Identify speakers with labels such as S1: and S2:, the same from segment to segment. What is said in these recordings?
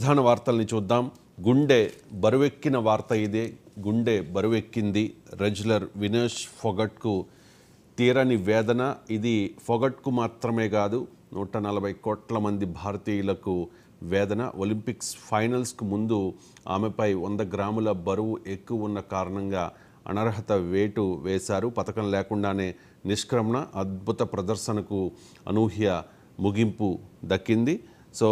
S1: ప్రధాన వార్తల్ని చూద్దాం గుండె బరువెక్కిన వార్త ఇదే గుండె బరువెక్కింది రెజ్లర్ వినేష్ ఫొగట్కు తీరని వేదన ఇది ఫొగట్కు మాత్రమే కాదు నూట నలభై కోట్ల మంది భారతీయులకు వేదన ఒలింపిక్స్ ఫైనల్స్కు ముందు ఆమెపై వంద గ్రాముల బరువు ఎక్కువ ఉన్న కారణంగా అనర్హత వేటు వేశారు పథకం లేకుండానే నిష్క్రమణ అద్భుత ప్రదర్శనకు అనూహ్య ముగింపు దక్కింది సో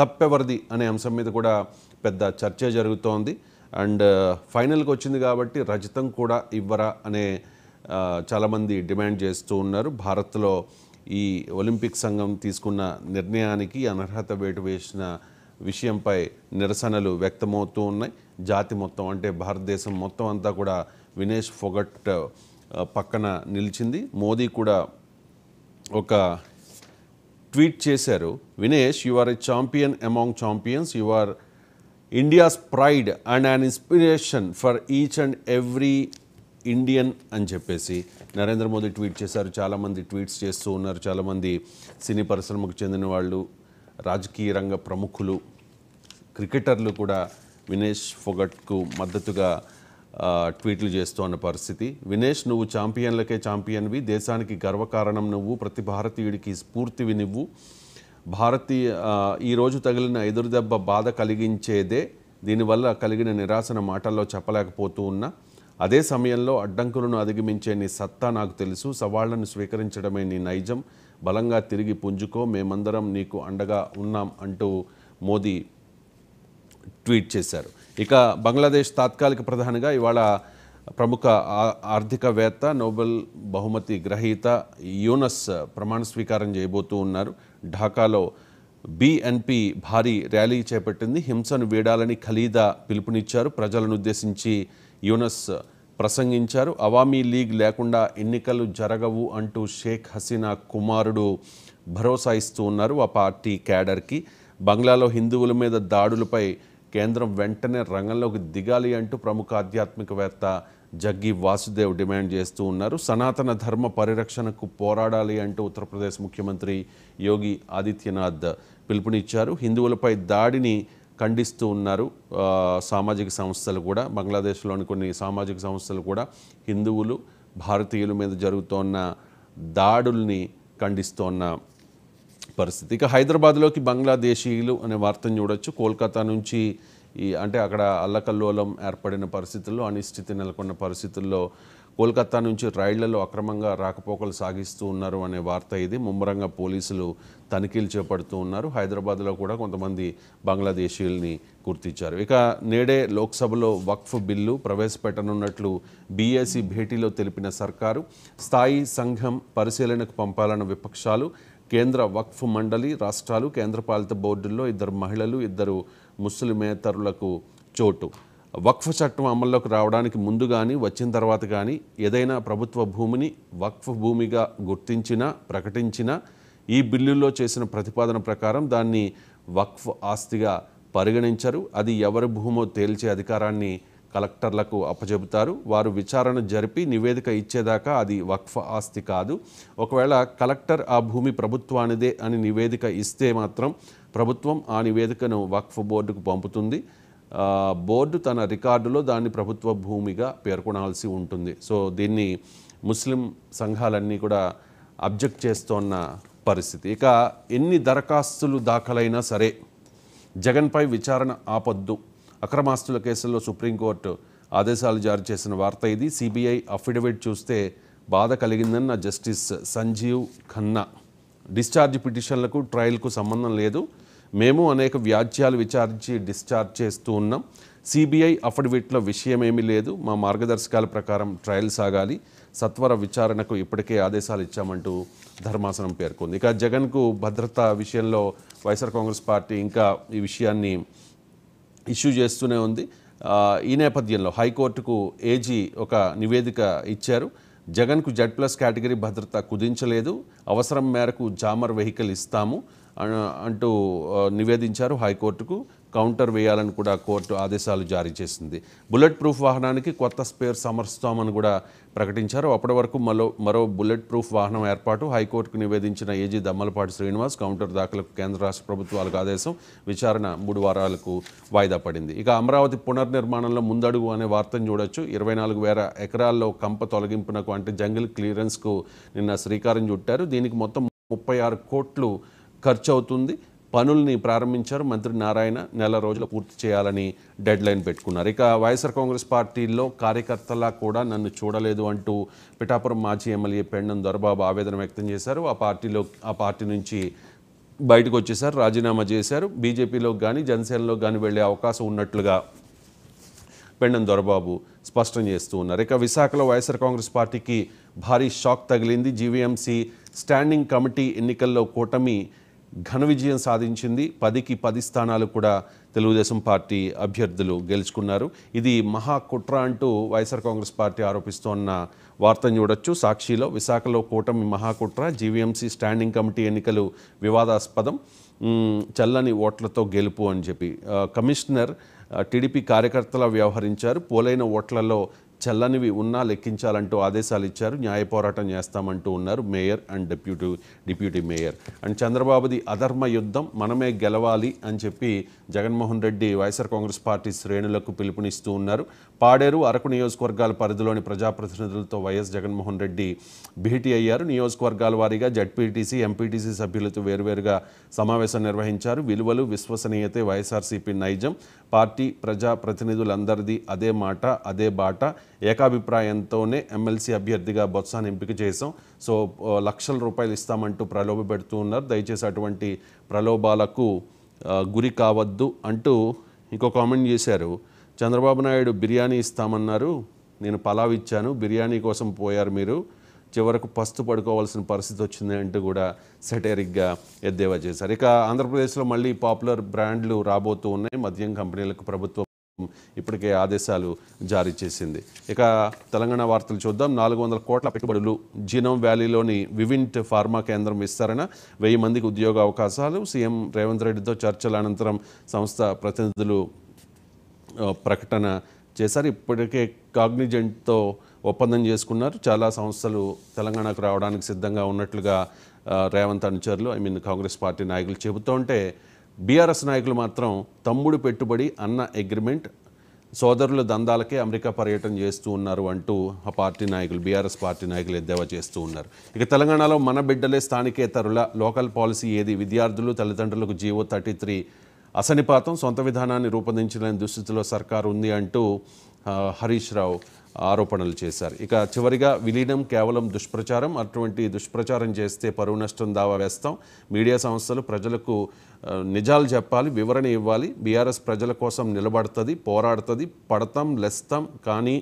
S1: తప్పెవరిది అనే అంశం మీద కూడా పెద్ద చర్చ జరుగుతోంది అండ్ uh, ఫైనల్కి వచ్చింది కాబట్టి రజతం కూడా ఇవ్వరా అనే uh, చాలామంది డిమాండ్ చేస్తూ ఉన్నారు భారత్లో ఈ ఒలింపిక్ సంఘం తీసుకున్న నిర్ణయానికి అనర్హత వేటు వేసిన విషయంపై నిరసనలు వ్యక్తమవుతూ ఉన్నాయి జాతి మొత్తం అంటే భారతదేశం మొత్తం అంతా కూడా వినేష్ ఫొగట్ uh, పక్కన నిలిచింది మోదీ కూడా ఒక ట్వీట్ చేశారు Vinesh you are a champion among champions you are India's pride and an inspiration for each and every Indian అని చెప్పేసి నరేంద్ర మోదీ ట్వీట్ చేశారు చాలామంది ట్వీట్స్ చేస్తూ ఉన్నారు చాలామంది సినీ పరిశ్రమకు చెందిన వాళ్ళు రాజకీయ రంగ ప్రముఖులు క్రికెటర్లు కూడా వినేష్ ఫొగట్కు మద్దతుగా ట్వీట్లు చేస్తున్న పరిస్థితి వినేష్ నువ్వు ఛాంపియన్లకే ఛాంపియన్వి దేశానికి గర్వకారణం నువ్వు ప్రతి భారతీయుడికి స్ఫూర్తివి నువ్వు భారతీయ ఈరోజు తగిలిన ఎదురుదెబ్బ బాధ కలిగించేదే దీనివల్ల కలిగిన నిరాశన మాటల్లో చెప్పలేకపోతూ ఉన్నా అదే సమయంలో అడ్డంకులను అధిగమించే నీ సత్తా నాకు తెలుసు సవాళ్లను స్వీకరించడమే నీ నైజం బలంగా తిరిగి పుంజుకో మేమందరం నీకు అండగా ఉన్నాం అంటూ మోదీ ట్వీట్ చేశారు ఇక బంగ్లాదేశ్ తాత్కాలిక ప్రధానిగా ఇవాళ ప్రముఖ ఆర్థికవేత్త నోబెల్ బహుమతి గ్రహీత యూనస్ ప్రమాణ స్వీకారం చేయబోతూ ఉన్నారు ఢాకాలో బిఎన్పి భారీ ర్యాలీ చేపట్టింది హింసను వీడాలని ఖలీదా పిలుపునిచ్చారు ప్రజలను ఉద్దేశించి యూనస్ ప్రసంగించారు అవామీ లీగ్ లేకుండా ఎన్నికలు జరగవు అంటూ షేక్ హసీనా కుమారుడు భరోసా ఇస్తూ ఉన్నారు ఆ పార్టీ క్యాడర్కి బంగ్లాలో హిందువుల మీద దాడులపై కేంద్రం వెంటనే రంగంలోకి దిగాలి అంటూ ప్రముఖ ఆధ్యాత్మికవేత్త జగ్గి వాసుదేవ్ డిమాండ్ చేస్తూ ఉన్నారు సనాతన ధర్మ పరిరక్షణకు పోరాడాలి అంటూ ఉత్తరప్రదేశ్ ముఖ్యమంత్రి యోగి ఆదిత్యనాథ్ పిలుపునిచ్చారు హిందువులపై దాడిని ఖండిస్తూ ఉన్నారు సామాజిక సంస్థలు కూడా బంగ్లాదేశ్లోని కొన్ని సామాజిక సంస్థలు కూడా హిందువులు భారతీయుల మీద జరుగుతోన్న దాడుల్ని ఖండిస్తోన్న పరిస్థితి ఇక హైదరాబాద్లోకి బంగ్లాదేశీయులు అనే వార్తను చూడొచ్చు కోల్కతా నుంచి ఈ అంటే అక్కడ అల్లకల్లోలం ఏర్పడిన పరిస్థితుల్లో అనిశ్చితి నెలకొన్న పరిస్థితుల్లో కోల్కతా నుంచి రైళ్లలో అక్రమంగా రాకపోకలు సాగిస్తూ ఉన్నారు అనే వార్త ఇది ముమ్మరంగా పోలీసులు తనిఖీలు చేపడుతూ ఉన్నారు హైదరాబాద్లో కూడా కొంతమంది బంగ్లాదేశీయుల్ని గుర్తించారు ఇక నేడే లోక్సభలో వక్ఫ్ బిల్లు ప్రవేశపెట్టనున్నట్లు బీఏసీ భేటీలో తెలిపిన సర్కారు స్థాయి సంఘం పరిశీలనకు పంపాలన్న విపక్షాలు కేంద్ర వక్ఫ్ మండలి రాష్ట్రాలు కేంద్రపాలిత బోర్డుల్లో ఇద్దరు మహిళలు ఇద్దరు ముస్లిమేతరులకు చోటు వక్ఫ్ చట్టం అమల్లోకి రావడానికి ముందు కానీ వచ్చిన తర్వాత కానీ ఏదైనా ప్రభుత్వ భూమిని వక్ఫ్ భూమిగా గుర్తించినా ప్రకటించినా ఈ బిల్లులో చేసిన ప్రతిపాదన ప్రకారం దాన్ని వక్ఫ్ ఆస్తిగా పరిగణించరు అది ఎవరి భూమో తేల్చే అధికారాన్ని కలెక్టర్లకు అప్పజెబుతారు వారు విచారణ జరిపి నివేదిక ఇచ్చేదాకా అది వక్ఫ్ ఆస్తి కాదు ఒకవేళ కలెక్టర్ ఆ భూమి ప్రభుత్వానిదే అని నివేదిక ఇస్తే మాత్రం ప్రభుత్వం ఆ నివేదికను వక్ఫ్ బోర్డుకు పంపుతుంది బోర్డు తన రికార్డులో దాన్ని ప్రభుత్వ భూమిగా పేర్కొనాల్సి ఉంటుంది సో దీన్ని ముస్లిం సంఘాలన్నీ కూడా అబ్జెక్ట్ చేస్తోన్న పరిస్థితి ఇక ఎన్ని దరఖాస్తులు దాఖలైనా సరే జగన్పై విచారణ ఆపద్దు అక్రమాస్తుల కేసుల్లో సుప్రీంకోర్టు ఆదేశాలు జారీ చేసిన వార్త ఇది సిబిఐ అఫిడవిట్ చూస్తే బాధ కలిగిందన్న జస్టిస్ సంజీవ్ ఖన్నా డిశ్చార్జ్ పిటిషన్లకు ట్రయల్కు సంబంధం లేదు మేము అనేక వ్యాజ్యాలు విచారించి డిశ్చార్జ్ చేస్తూ ఉన్నాం సిబిఐ అఫిడవిట్లో విషయం ఏమీ లేదు మా మార్గదర్శకాల ప్రకారం ట్రయల్ సాగాలి సత్వర విచారణకు ఇప్పటికే ఆదేశాలు ఇచ్చామంటూ ధర్మాసనం పేర్కొంది ఇక జగన్కు భద్రత విషయంలో వైఎస్ఆర్ కాంగ్రెస్ పార్టీ ఇంకా ఈ విషయాన్ని ఇష్యూ చేస్తూనే ఉంది ఈ నేపథ్యంలో హైకోర్టుకు ఏజీ ఒక నివేదిక ఇచ్చారు జగన్కు జెడ్ ప్లస్ కేటగిరీ భద్రత కుదించలేదు అవసరం మేరకు జామర్ వెహికల్ ఇస్తాము అంటూ నివేదించారు హైకోర్టుకు కౌంటర్ వేయాలని కూడా కోర్టు ఆదేశాలు జారీ చేసింది బుల్లెట్ ప్రూఫ్ వాహనానికి కొత్త స్పేర్ సమర్స్తామని కూడా ప్రకటించారు అప్పటి వరకు మరో మరో బుల్లెట్ ప్రూఫ్ వాహనం ఏర్పాటు హైకోర్టుకు నివేదించిన ఏజీ దమ్మలపాటి శ్రీనివాస్ కౌంటర్ దాఖలకు కేంద్ర రాష్ట్ర ప్రభుత్వాలకు ఆదేశం విచారణ మూడు వారాలకు వాయిదా పడింది ఇక అమరావతి పునర్నిర్మాణంలో ముందడుగు అనే వార్తను చూడొచ్చు ఇరవై నాలుగు వేల ఎకరాల్లో కంప తొలగింపునకు అంటే జంగిల్ క్లియరెన్స్కు నిన్న శ్రీకారం చుట్టారు దీనికి మొత్తం ముప్పై ఆరు కోట్లు ఖర్చు అవుతుంది పనుల్ని ప్రారంభించారు మంత్రి నారాయణ నెల రోజులు పూర్తి చేయాలని డెడ్ లైన్ పెట్టుకున్నారు ఇక వైఎస్ఆర్ కాంగ్రెస్ పార్టీలో కార్యకర్తలా కూడా నన్ను చూడలేదు అంటూ పిఠాపురం మాజీ ఎమ్మెల్యే పెండం దొరబాబు ఆవేదన వ్యక్తం చేశారు ఆ పార్టీలో ఆ పార్టీ నుంచి బయటకు వచ్చేసారు రాజీనామా చేశారు బీజేపీలో కానీ జనసేనలో కానీ వెళ్ళే అవకాశం ఉన్నట్లుగా పెండం దొరబాబు స్పష్టం చేస్తూ ఉన్నారు ఇక విశాఖలో వైఎస్ఆర్ కాంగ్రెస్ పార్టీకి భారీ షాక్ తగిలింది జీవీఎంసీ స్టాండింగ్ కమిటీ ఎన్నికల్లో కూటమి ఘన విజయం సాధించింది పదికి పది స్థానాలు కూడా తెలుగుదేశం పార్టీ అభ్యర్థులు గెలుచుకున్నారు ఇది మహా కుట్ర అంటూ వైఎస్ఆర్ కాంగ్రెస్ పార్టీ ఆరోపిస్తోన్న వార్తను చూడొచ్చు సాక్షిలో విశాఖలో కూటమి మహాకుట్ర జీవీఎంసీ స్టాండింగ్ కమిటీ ఎన్నికలు వివాదాస్పదం చల్లని ఓట్లతో గెలుపు అని చెప్పి కమిషనర్ టీడీపీ కార్యకర్తలా వ్యవహరించారు పోలైన ఓట్లలో చల్లనివి ఉన్నా లెక్కించాలంటూ ఆదేశాలు ఇచ్చారు న్యాయ పోరాటం చేస్తామంటూ ఉన్నారు mayor and deputy deputy mayor and చంద్రబాబుది అధర్మ యుద్ధం మనమే గెలవాలి అని చెప్పి జగన్మోహన్ రెడ్డి వైఎస్ఆర్ కాంగ్రెస్ పార్టీ శ్రేణులకు పిలుపునిస్తూ ఉన్నారు పాడేరు అరకు నియోజకవర్గాల పరిధిలోని ప్రజాప్రతినిధులతో వైఎస్ జగన్మోహన్ రెడ్డి భేటీ అయ్యారు నియోజకవర్గాల వారీగా జడ్పీటీసీ ఎంపీటీసీ సభ్యులతో వేరువేరుగా సమావేశం నిర్వహించారు విలువలు విశ్వసనీయతే వైఎస్ఆర్సీపీ నైజం పార్టీ ప్రజాప్రతినిధులందరిది అదే మాట అదే బాట ఏకాభిప్రాయంతోనే ఎమ్మెల్సీ అభ్యర్థిగా బొత్సాన్ని ఎంపిక చేశాం సో లక్షల రూపాయలు ఇస్తామంటూ ప్రలోభ పెడుతూ ఉన్నారు దయచేసి అటువంటి ప్రలోభాలకు గురి కావద్దు అంటూ ఇంకో కామెంట్ చేశారు చంద్రబాబు నాయుడు బిర్యానీ ఇస్తామన్నారు నేను పలావ్ ఇచ్చాను బిర్యానీ కోసం పోయారు మీరు చివరకు పస్తు పడుకోవాల్సిన పరిస్థితి వచ్చింది అంటూ కూడా సెటేరిక్గా ఎద్దేవా చేశారు ఇక ఆంధ్రప్రదేశ్లో మళ్ళీ పాపులర్ బ్రాండ్లు రాబోతూ ఉన్నాయి మద్యం కంపెనీలకు ప్రభుత్వం ఇప్పటికే ఆదేశాలు జారీ చేసింది ఇక తెలంగాణ వార్తలు చూద్దాం నాలుగు వందల కోట్ల పెట్టుబడులు జీనోమ్ వ్యాలీలోని వివింట్ ఫార్మా కేంద్రం విస్తరణ వెయ్యి మందికి ఉద్యోగ అవకాశాలు సీఎం రేవంత్ రెడ్డితో చర్చల అనంతరం సంస్థ ప్రతినిధులు ప్రకటన చేశారు ఇప్పటికే కాగ్నిజెంట్తో ఒప్పందం చేసుకున్నారు చాలా సంస్థలు తెలంగాణకు రావడానికి సిద్ధంగా ఉన్నట్లుగా రేవంత్ అనుచరులు ఐ మీన్ కాంగ్రెస్ పార్టీ నాయకులు చెబుతూ ఉంటే బీఆర్ఎస్ నాయకులు మాత్రం తమ్ముడు పెట్టుబడి అన్న అగ్రిమెంట్ సోదరుల దందాలకే అమెరికా పర్యటన చేస్తూ ఉన్నారు అంటూ ఆ పార్టీ నాయకులు బీఆర్ఎస్ పార్టీ నాయకులు ఎద్దేవా చేస్తూ ఉన్నారు ఇక తెలంగాణలో మన బిడ్డలే స్థానికేతరుల లోకల్ పాలసీ ఏది విద్యార్థులు తల్లిదండ్రులకు జీవో థర్టీ త్రీ అసనిపాతం సొంత విధానాన్ని రూపొందించలేని దుస్థితిలో సర్కారు ఉంది అంటూ హరీష్ రావు ఆరోపణలు చేశారు ఇక చివరిగా విలీనం కేవలం దుష్ప్రచారం అటువంటి దుష్ప్రచారం చేస్తే పరువు నష్టం దావా వేస్తాం మీడియా సంస్థలు ప్రజలకు నిజాలు చెప్పాలి వివరణ ఇవ్వాలి బీఆర్ఎస్ ప్రజల కోసం నిలబడుతుంది పోరాడుతుంది పడతాం లెస్తాం కానీ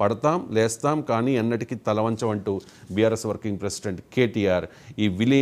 S1: పడతాం లేస్తాం కానీ ఎన్నటికీ తలవంచం అంటూ బీఆర్ఎస్ వర్కింగ్ ప్రెసిడెంట్ కేటీఆర్ ఈ విలీన